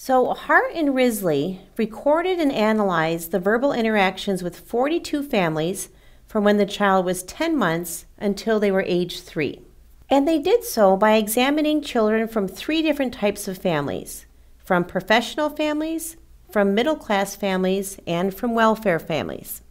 So, Hart and Risley recorded and analyzed the verbal interactions with 42 families from when the child was 10 months until they were age 3. And they did so by examining children from three different types of families from professional families, from middle class families, and from welfare families.